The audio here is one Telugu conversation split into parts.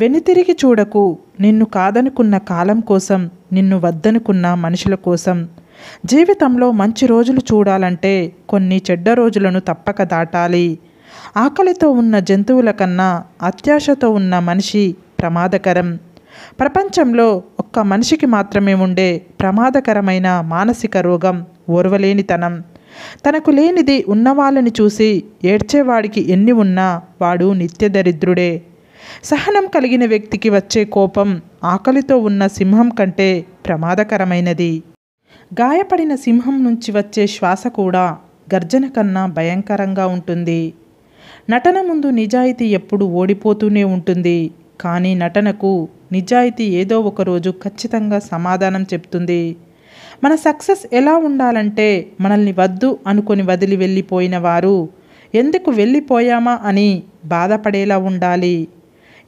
వెనుతిరిగి చూడకు నిన్ను కాదనుకున్న కాలం కోసం నిన్ను వద్దనుకున్న మనుషుల కోసం జీవితంలో మంచి రోజులు చూడాలంటే కొన్ని చెడ్డ రోజులను తప్పక దాటాలి ఆకలితో ఉన్న జంతువుల కన్నా అత్యాశతో ఉన్న మనిషి ప్రమాదకరం ప్రపంచంలో ఒక్క మనిషికి మాత్రమే ఉండే ప్రమాదకరమైన మానసిక రోగం ఓర్వలేనితనం తనకు లేనిది ఉన్నవాళ్ళని చూసి ఏడ్చేవాడికి ఎన్ని ఉన్నా వాడు నిత్యదరిద్రుడే సహనం కలిగిన వ్యక్తికి వచ్చే కోపం ఆకలితో ఉన్న సింహం కంటే ప్రమాదకరమైనది గాయపడిన సింహం నుంచి వచ్చే శ్వాస కూడా గర్జన కన్నా భయంకరంగా ఉంటుంది నటన ముందు నిజాయితీ ఎప్పుడు ఓడిపోతూనే ఉంటుంది కానీ నటనకు నిజాయితీ ఏదో ఒకరోజు ఖచ్చితంగా సమాధానం చెప్తుంది మన సక్సెస్ ఎలా ఉండాలంటే మనల్ని వద్దు అనుకొని వదిలి వెళ్ళిపోయిన వారు ఎందుకు వెళ్ళిపోయామా అని బాధపడేలా ఉండాలి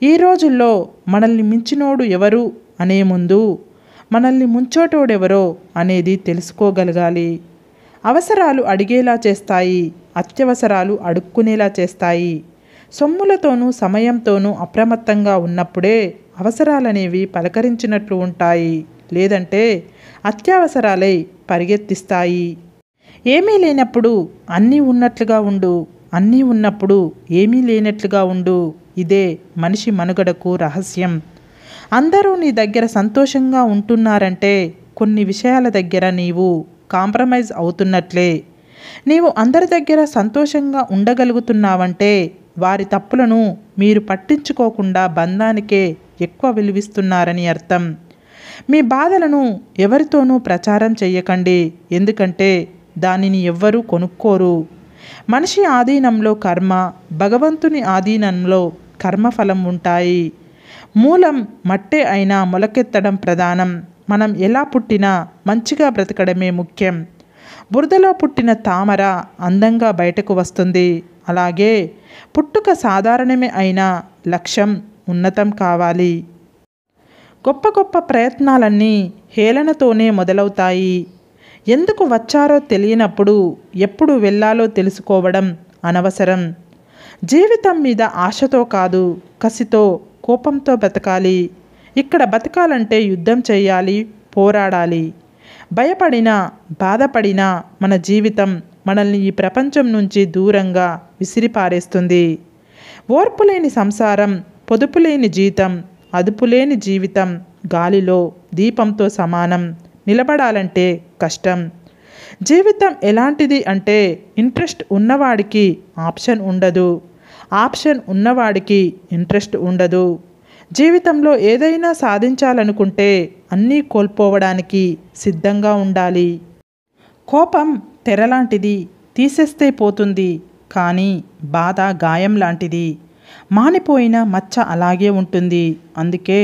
ఈ రోజుల్లో మనల్ని మించినోడు ఎవరు అనే ముందు మనల్ని ముంచోటోడెవరో అనేది తెలుసుకోగలగాలి అవసరాలు అడిగేలా చేస్తాయి అత్యవసరాలు అడుక్కునేలా చేస్తాయి సొమ్ములతోనూ సమయంతోనూ అప్రమత్తంగా ఉన్నప్పుడే అవసరాలనేవి పలకరించినట్లు ఉంటాయి లేదంటే అత్యవసరాలై పరిగెత్తిస్తాయి ఏమీ లేనప్పుడు అన్నీ ఉన్నట్లుగా ఉండు అన్నీ ఉన్నప్పుడు ఏమీ లేనట్లుగా ఉండు ఇదే మనిషి మనుగడకు రహస్యం అందరూ నీ దగ్గర సంతోషంగా ఉంటున్నారంటే కొన్ని విషయాల దగ్గర నీవు కాంప్రమైజ్ అవుతున్నట్లే నీవు అందరి దగ్గర సంతోషంగా ఉండగలుగుతున్నావంటే వారి తప్పులను మీరు పట్టించుకోకుండా బంధానికే ఎక్కువ విలువిస్తున్నారని అర్థం మీ బాధలను ఎవరితోనూ ప్రచారం చేయకండి ఎందుకంటే దానిని ఎవ్వరూ కొనుక్కోరు మనిషి ఆధీనంలో కర్మ భగవంతుని ఆధీనంలో కర్మఫలం ఉంటాయి మూలం మట్టే అయినా మొలకెత్తడం ప్రధానం మనం ఎలా పుట్టినా మంచిగా బ్రతకడమే ముఖ్యం బురదలో పుట్టిన తామర అందంగా బయటకు వస్తుంది అలాగే పుట్టుక సాధారణమే అయినా లక్ష్యం ఉన్నతం కావాలి గొప్ప గొప్ప ప్రయత్నాలన్నీ హేళనతోనే మొదలవుతాయి ఎందుకు వచ్చారో తెలియనప్పుడు ఎప్పుడు వెళ్ళాలో తెలుసుకోవడం అనవసరం జీవితం మీద ఆశతో కాదు కసితో కోపంతో బతకాలి ఇక్కడ బతకాలంటే యుద్ధం చేయాలి పోరాడాలి భయపడినా బాధపడినా మన జీవితం మనల్ని ఈ ప్రపంచం నుంచి దూరంగా విసిరిపారేస్తుంది ఓర్పులేని సంసారం పొదుపులేని జీతం అదుపులేని జీవితం గాలిలో దీపంతో సమానం నిలబడాలంటే కష్టం జీవితం ఎలాంటిది అంటే ఇంట్రెస్ట్ ఉన్నవాడికి ఆప్షన్ ఉండదు ఆప్షన్ ఉన్నవాడికి ఇంట్రెస్ట్ ఉండదు జీవితంలో ఏదైనా సాధించాలనుకుంటే అన్నీ కోల్పోవడానికి సిద్ధంగా ఉండాలి కోపం తెరలాంటిది తీసేస్తే పోతుంది కానీ బాధ గాయం లాంటిది మానిపోయిన మచ్చ అలాగే ఉంటుంది అందుకే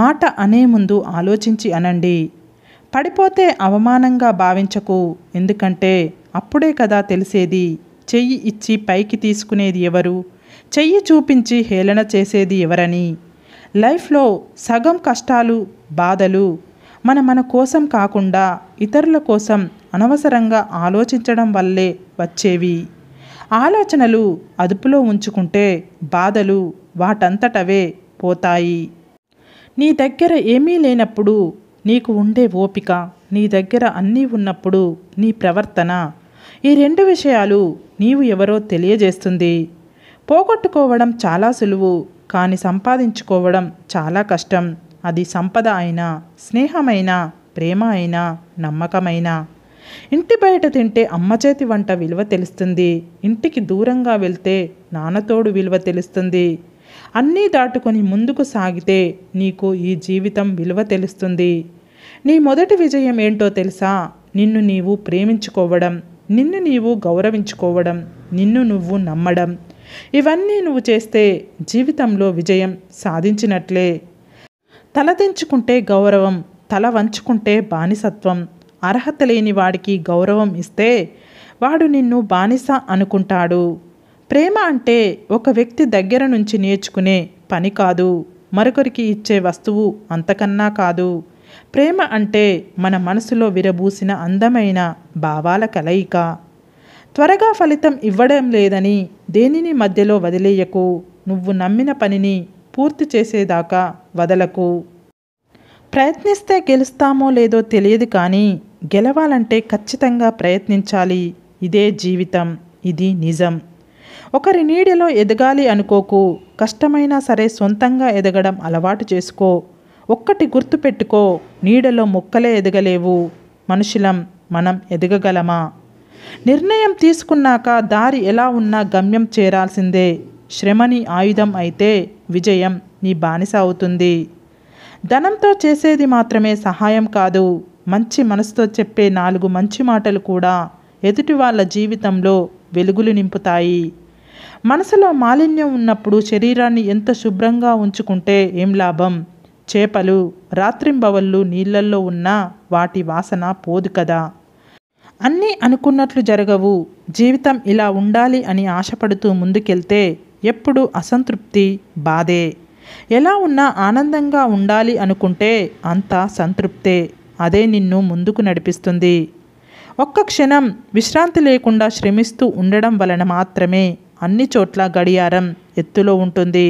మాట అనే ముందు ఆలోచించి అనండి పడిపోతే అవమానంగా భావించకు ఎందుకంటే అప్పుడే కదా తెలిసేది చెయ్యి ఇచ్చి పైకి తీసుకునేది ఎవరు చెయ్యి చూపించి హేళన చేసేది ఎవరని లైఫ్లో సగం కష్టాలు బాధలు మన మన కోసం కాకుండా ఇతరుల కోసం అనవసరంగా ఆలోచించడం వల్లే వచ్చేవి ఆలోచనలు అదుపులో ఉంచుకుంటే బాధలు వాటంతటవే పోతాయి నీ దగ్గర ఏమీ లేనప్పుడు నీకు ఉండే ఓపిక నీ దగ్గర అన్నీ ఉన్నప్పుడు నీ ప్రవర్తన ఈ రెండు విషయాలు నీవు ఎవరో తెలియజేస్తుంది పోగొట్టుకోవడం చాలా సులువు కానీ సంపాదించుకోవడం చాలా కష్టం అది సంపద అయినా స్నేహమైనా ప్రేమ అయినా నమ్మకమైన ఇంటి బయట తింటే అమ్మ చేతి వంట విలువ తెలుస్తుంది ఇంటికి దూరంగా వెళ్తే నాన్నతోడు విలువ తెలుస్తుంది అన్నీ దాటుకొని ముందుకు సాగితే నీకు ఈ జీవితం విలువ తెలుస్తుంది నీ మొదటి విజయం ఏంటో తెలుసా నిన్ను నీవు ప్రేమించుకోవడం నిన్ను నీవు గౌరవించుకోవడం నిన్ను నువ్వు నమ్మడం ఇవన్నీ నువ్వు చేస్తే జీవితంలో విజయం సాధించినట్లే తలదించుకుంటే గౌరవం తల వంచుకుంటే బానిసత్వం అర్హత లేని వాడికి గౌరవం ఇస్తే వాడు నిన్ను బానిస అనుకుంటాడు ప్రేమ అంటే ఒక వ్యక్తి దగ్గర నుంచి నేర్చుకునే పని కాదు మరొకరికి ఇచ్చే వస్తువు అంతకన్నా కాదు ప్రేమ అంటే మన మనసులో విరబూసిన అందమైన భావాల కలయిక త్వరగా ఫలితం ఇవ్వడం లేదని దేనిని మధ్యలో వదిలేయకు నువ్వు నమ్మిన పనిని పూర్తి చేసేదాకా వదలకు ప్రయత్నిస్తే గెలుస్తామో లేదో తెలియదు కానీ గెలవాలంటే ఖచ్చితంగా ప్రయత్నించాలి ఇదే జీవితం ఇది నిజం ఒకరి నీడలో ఎదగాలి అనుకోకు కష్టమైనా సరే సొంతంగా ఎదగడం అలవాటు చేసుకో ఒక్కటి గుర్తుపెట్టుకో నీడలో మొక్కలే ఎదగలేవు మనుషులం మనం ఎదగగలమా నిర్ణయం తీసుకున్నాక దారి ఎలా ఉన్నా గమ్యం చేరాల్సిందే శ్రమని ఆయుధం అయితే విజయం నీ బానిస అవుతుంది ధనంతో చేసేది మాత్రమే సహాయం కాదు మంచి మనసుతో చెప్పే నాలుగు మంచి మాటలు కూడా ఎదుటి వాళ్ళ జీవితంలో వెలుగులు నింపుతాయి మనసులో మాలిన్యం ఉన్నప్పుడు శరీరాన్ని ఎంత శుభ్రంగా ఉంచుకుంటే ఏం లాభం చేపలు రాత్రింబవళ్ళు నీళ్ళల్లో ఉన్న వాటి వాసన పోదు కదా అన్నీ అనుకున్నట్లు జరగవు జీవితం ఇలా ఉండాలి అని ఆశపడుతూ ముందుకెళ్తే ఎప్పుడు అసంతృప్తి బాధే ఎలా ఉన్నా ఆనందంగా ఉండాలి అనుకుంటే అంతా సంతృప్తే అదే నిన్ను ముందుకు నడిపిస్తుంది ఒక్క క్షణం విశ్రాంతి లేకుండా శ్రమిస్తూ ఉండడం వలన మాత్రమే అన్ని చోట్ల గడియారం ఎత్తులో ఉంటుంది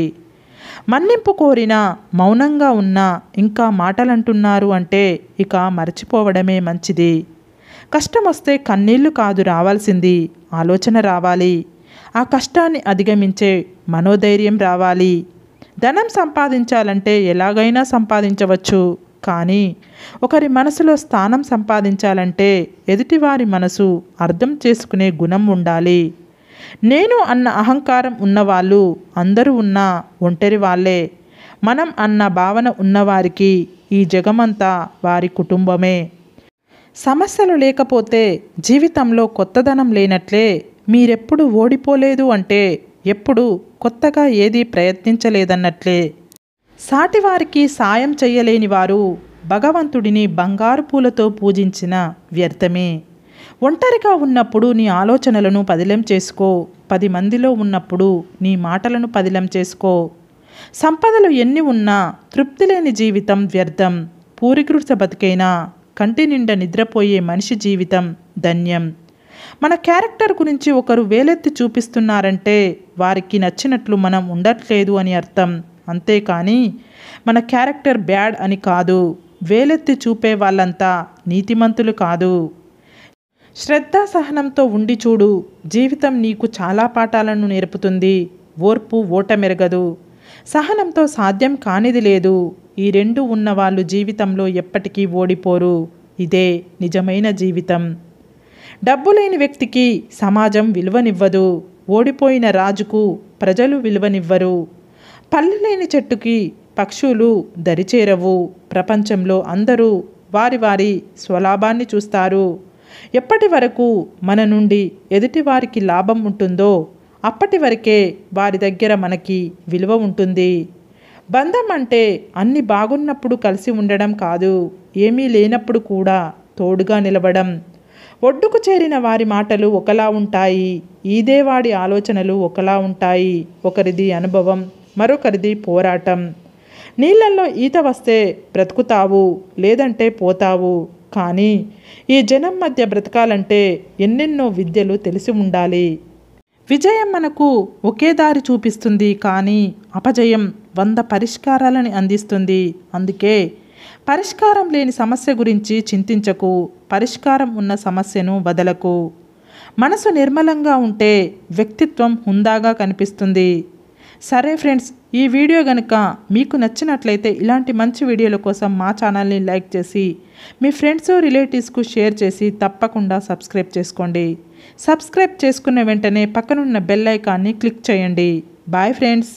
మన్నింపు కోరిన మౌనంగా ఉన్న ఇంకా మాటలంటున్నారు అంటే ఇక మర్చిపోవడమే మంచిది కష్టం వస్తే కన్నీళ్లు కాదు రావాల్సింది ఆలోచన రావాలి ఆ కష్టాన్ని అధిగమించే మనోధైర్యం రావాలి ధనం సంపాదించాలంటే ఎలాగైనా సంపాదించవచ్చు కానీ ఒకరి మనసులో స్థానం సంపాదించాలంటే ఎదుటివారి మనసు అర్థం చేసుకునే గుణం ఉండాలి నేను అన్న అహంకారం ఉన్నవాళ్ళు అందరూ ఉన్న ఒంటరి వాళ్ళే మనం అన్న భావన ఉన్నవారికి ఈ జగమంతా వారి కుటుంబమే సమస్యలు లేకపోతే జీవితంలో కొత్తదనం లేనట్లే మీరెప్పుడు ఓడిపోలేదు అంటే ఎప్పుడు కొత్తగా ఏదీ ప్రయత్నించలేదన్నట్లే సాటివారికి సాయం చేయలేని వారు భగవంతుడిని బంగారు పూలతో పూజించిన వ్యర్థమే ఒంటరిగా ఉన్నప్పుడు నీ ఆలోచనలను పదిలం చేసుకో పది మందిలో ఉన్నప్పుడు నీ మాటలను పదిలం చేసుకో సంపదలు ఎన్ని ఉన్నా తృప్తి లేని జీవితం వ్యర్థం పూరికృత బతికైనా కంటి నిండా నిద్రపోయే మనిషి జీవితం ధన్యం మన క్యారెక్టర్ గురించి ఒకరు వేలెత్తి చూపిస్తున్నారంటే వారికి నచ్చినట్లు మనం ఉండట్లేదు అని అర్థం అంతేకాని మన క్యారెక్టర్ బ్యాడ్ అని కాదు వేలెత్తి చూపే వాళ్ళంతా నీతిమంతులు కాదు శ్రద్ధా సహనంతో ఉండి చూడు జీవితం నీకు చాలా పాఠాలను నేర్పుతుంది ఓర్పు ఓటమెరగదు సహనంతో సాధ్యం కానిది లేదు ఈ రెండు ఉన్నవాళ్ళు జీవితంలో ఎప్పటికీ ఓడిపోరు ఇదే నిజమైన జీవితం డబ్బు లేని వ్యక్తికి సమాజం విలువనివ్వదు ఓడిపోయిన రాజుకు ప్రజలు విలువనివ్వరు పళ్ళు లేని చెట్టుకి పక్షులు దరిచేరవు ప్రపంచంలో అందరూ వారి వారి స్వలాభాన్ని చూస్తారు ఎప్పటి వరకు మన నుండి ఎదుటివారికి లాభం ఉంటుందో అప్పటి వరకే వారి దగ్గర మనకి విలువ ఉంటుంది బంధం అంటే అన్ని బాగున్నప్పుడు కలిసి ఉండడం కాదు ఏమీ లేనప్పుడు కూడా తోడుగా నిలబడం ఒడ్డుకు చేరిన వారి మాటలు ఒకలా ఉంటాయి ఈదేవాడి ఆలోచనలు ఒకలా ఉంటాయి ఒకరిది అనుభవం మరొకరిది పోరాటం నీళ్ళల్లో ఈత వస్తే బ్రతుకుతావు లేదంటే పోతావు కానీ ఈ జనం మధ్య బ్రతకాలంటే ఎన్నెన్నో విద్యలు తెలిసి ఉండాలి విజయం మనకు ఒకే దారి చూపిస్తుంది కానీ అపజయం వంద పరిష్కారాలని అందిస్తుంది అందుకే పరిష్కారం లేని సమస్య గురించి చింతించకు పరిష్కారం ఉన్న సమస్యను వదలకు మనసు నిర్మలంగా ఉంటే వ్యక్తిత్వం హుందాగా కనిపిస్తుంది సరే ఫ్రెండ్స్ ఈ వీడియో కనుక మీకు నచ్చినట్లయితే ఇలాంటి మంచి వీడియోల కోసం మా ఛానల్ని లైక్ చేసి మీ ఫ్రెండ్స్ రిలేటివ్స్కు షేర్ చేసి తప్పకుండా సబ్స్క్రైబ్ చేసుకోండి సబ్స్క్రైబ్ చేసుకున్న వెంటనే పక్కనున్న బెల్ ఐకాన్ని క్లిక్ చేయండి బాయ్ ఫ్రెండ్స్